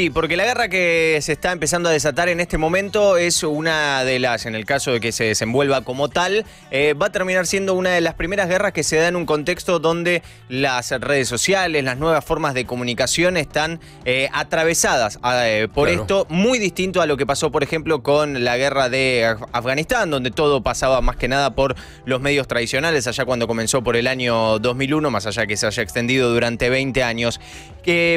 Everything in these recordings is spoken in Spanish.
Sí, porque la guerra que se está empezando a desatar en este momento es una de las, en el caso de que se desenvuelva como tal, eh, va a terminar siendo una de las primeras guerras que se da en un contexto donde las redes sociales, las nuevas formas de comunicación están eh, atravesadas ah, eh, por esto, muy distinto a lo que pasó, por ejemplo, con la guerra de Afganistán, donde todo pasaba más que nada por los medios tradicionales, allá cuando comenzó por el año 2001, más allá que se haya extendido durante 20 años.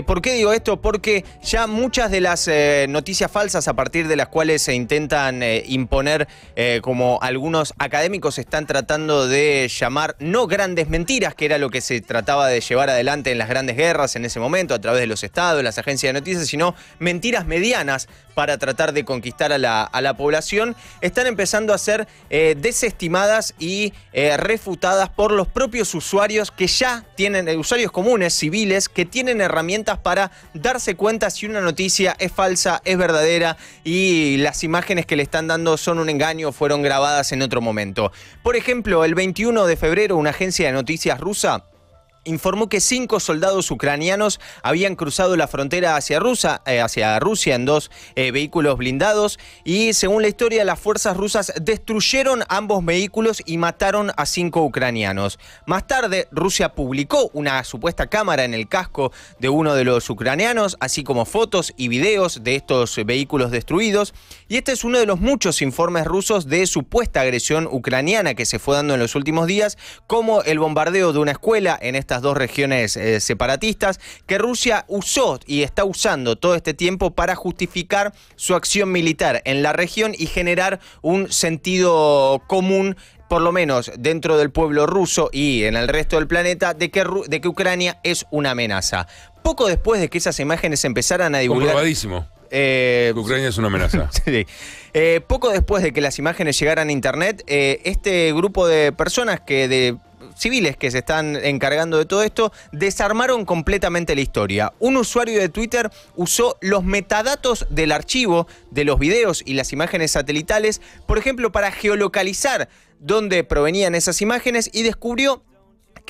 ¿Por qué digo esto? Porque ya muchas de las eh, noticias falsas a partir de las cuales se intentan eh, imponer, eh, como algunos académicos están tratando de llamar, no grandes mentiras, que era lo que se trataba de llevar adelante en las grandes guerras en ese momento, a través de los estados, las agencias de noticias, sino mentiras medianas para tratar de conquistar a la, a la población, están empezando a ser desestimadas y refutadas por los propios usuarios que ya tienen, usuarios comunes, civiles, que tienen herramientas para darse cuenta si una noticia, es falsa, es verdadera y las imágenes que le están dando son un engaño, fueron grabadas en otro momento. Por ejemplo, el 21 de febrero una agencia de noticias rusa informó que cinco soldados ucranianos habían cruzado la frontera hacia Rusia, eh, hacia Rusia en dos eh, vehículos blindados y según la historia las fuerzas rusas destruyeron ambos vehículos y mataron a cinco ucranianos. Más tarde Rusia publicó una supuesta cámara en el casco de uno de los ucranianos, así como fotos y videos de estos vehículos destruidos y este es uno de los muchos informes rusos de supuesta agresión ucraniana que se fue dando en los últimos días, como el bombardeo de una escuela en esta estas dos regiones eh, separatistas que Rusia usó y está usando todo este tiempo para justificar su acción militar en la región y generar un sentido común por lo menos dentro del pueblo ruso y en el resto del planeta, de que, de que Ucrania es una amenaza. Poco después de que esas imágenes empezaran a divulgar... Eh, Ucrania es una amenaza. Eh, poco después de que las imágenes llegaran a Internet, eh, este grupo de personas que de civiles que se están encargando de todo esto desarmaron completamente la historia. Un usuario de Twitter usó los metadatos del archivo de los videos y las imágenes satelitales, por ejemplo, para geolocalizar dónde provenían esas imágenes y descubrió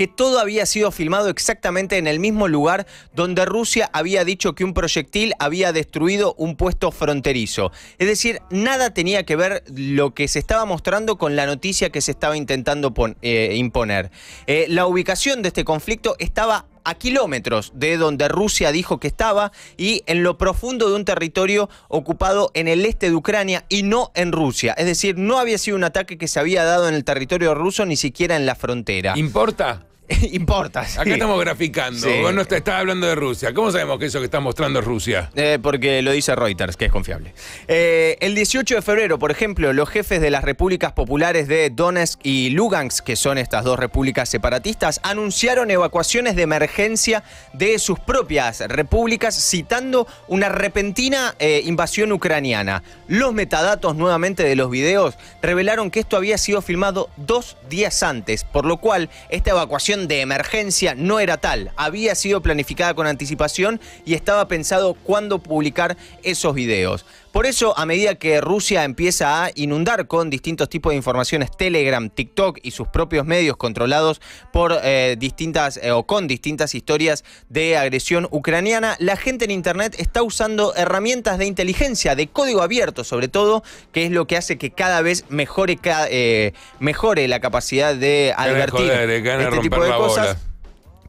que todo había sido filmado exactamente en el mismo lugar donde Rusia había dicho que un proyectil había destruido un puesto fronterizo. Es decir, nada tenía que ver lo que se estaba mostrando con la noticia que se estaba intentando eh, imponer. Eh, la ubicación de este conflicto estaba a kilómetros de donde Rusia dijo que estaba y en lo profundo de un territorio ocupado en el este de Ucrania y no en Rusia. Es decir, no había sido un ataque que se había dado en el territorio ruso ni siquiera en la frontera. ¿Importa? importa. Acá estamos graficando. Bueno, no está, hablando de Rusia. ¿Cómo sabemos que eso que está mostrando es Rusia? Eh, porque lo dice Reuters, que es confiable. Eh, el 18 de febrero, por ejemplo, los jefes de las repúblicas populares de Donetsk y Lugansk, que son estas dos repúblicas separatistas, anunciaron evacuaciones de emergencia de sus propias repúblicas, citando una repentina eh, invasión ucraniana. Los metadatos nuevamente de los videos revelaron que esto había sido filmado dos días antes, por lo cual esta evacuación de emergencia no era tal. Había sido planificada con anticipación y estaba pensado cuándo publicar esos videos. Por eso, a medida que Rusia empieza a inundar con distintos tipos de informaciones, Telegram, TikTok y sus propios medios controlados por eh, distintas eh, o con distintas historias de agresión ucraniana, la gente en Internet está usando herramientas de inteligencia, de código abierto sobre todo, que es lo que hace que cada vez mejore, eh, mejore la capacidad de advertir este tipo de cosas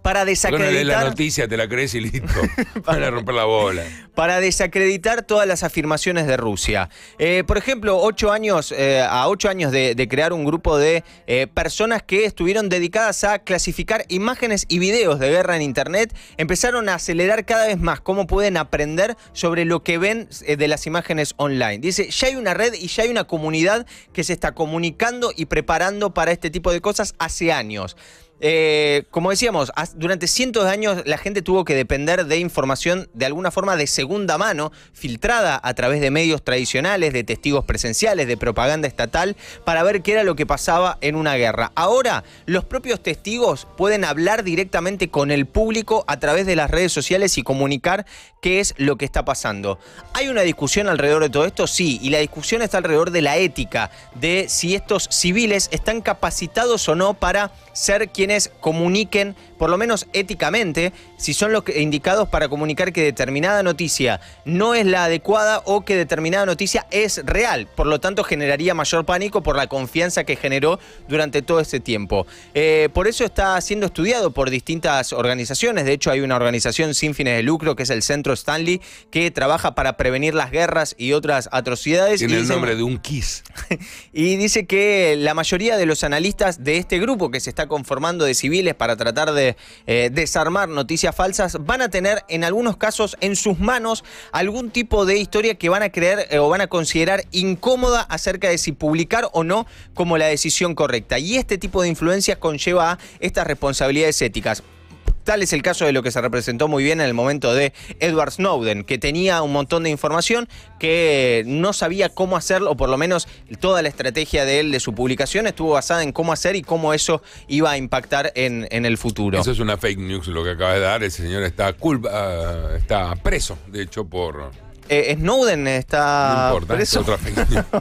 para desacreditar. la para romper la bola. Para desacreditar todas las afirmaciones de Rusia. Eh, por ejemplo, ocho años, eh, a ocho años de, crear un grupo de eh, personas que estuvieron dedicadas a clasificar imágenes y videos de guerra en Internet, empezaron a acelerar cada vez más cómo pueden aprender sobre lo que ven de las imágenes online. Dice, ya hay una red y ya hay una comunidad que se está comunicando y preparando para este tipo de cosas hace años. Eh, como decíamos, durante cientos de años la gente tuvo que depender de información de alguna forma de segunda mano, filtrada a través de medios tradicionales, de testigos presenciales, de propaganda estatal, para ver qué era lo que pasaba en una guerra. Ahora, los propios testigos pueden hablar directamente con el público a través de las redes sociales y comunicar qué es lo que está pasando. ¿Hay una discusión alrededor de todo esto? Sí, y la discusión está alrededor de la ética, de si estos civiles están capacitados o no para ser quienes comuniquen, por lo menos éticamente, si son los indicados para comunicar que determinada noticia no es la adecuada o que determinada noticia es real. Por lo tanto, generaría mayor pánico por la confianza que generó durante todo este tiempo. Eh, por eso está siendo estudiado por distintas organizaciones. De hecho, hay una organización sin fines de lucro que es el Centro Stanley que trabaja para prevenir las guerras y otras atrocidades. Tiene el nombre de un KISS. y dice que la mayoría de los analistas de este grupo que se está conformando de civiles para tratar de eh, desarmar noticias falsas van a tener en algunos casos en sus manos algún tipo de historia que van a creer eh, o van a considerar incómoda acerca de si publicar o no como la decisión correcta. Y este tipo de influencias conlleva estas responsabilidades éticas. Tal es el caso de lo que se representó muy bien en el momento de Edward Snowden, que tenía un montón de información que no sabía cómo hacerlo, o por lo menos toda la estrategia de él, de su publicación, estuvo basada en cómo hacer y cómo eso iba a impactar en, en el futuro. Eso es una fake news lo que acaba de dar. Ese señor está, culpa, está preso, de hecho, por eh, Snowden está. No preso.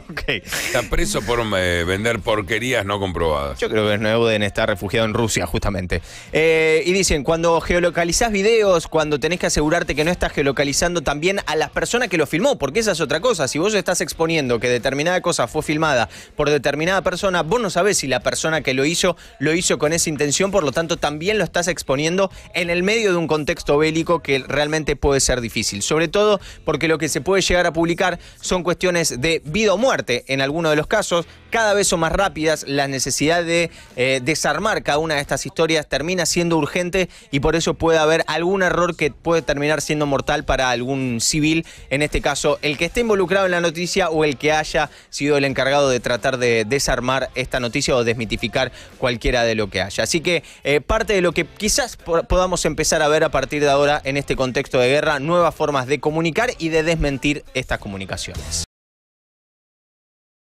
Está preso por eh, vender porquerías no comprobadas. Yo creo que Snowden está refugiado en Rusia, justamente. Eh, y dicen: cuando geolocalizás videos, cuando tenés que asegurarte que no estás geolocalizando también a las personas que lo filmó, porque esa es otra cosa. Si vos estás exponiendo que determinada cosa fue filmada por determinada persona, vos no sabés si la persona que lo hizo lo hizo con esa intención, por lo tanto también lo estás exponiendo en el medio de un contexto bélico que realmente puede ser difícil. Sobre todo porque lo que que se puede llegar a publicar son cuestiones de vida o muerte en algunos de los casos. Cada vez son más rápidas, la necesidad de eh, desarmar cada una de estas historias termina siendo urgente y por eso puede haber algún error que puede terminar siendo mortal para algún civil, en este caso el que esté involucrado en la noticia o el que haya sido el encargado de tratar de desarmar esta noticia o desmitificar cualquiera de lo que haya. Así que eh, parte de lo que quizás podamos empezar a ver a partir de ahora en este contexto de guerra, nuevas formas de comunicar y de desmentir estas comunicaciones.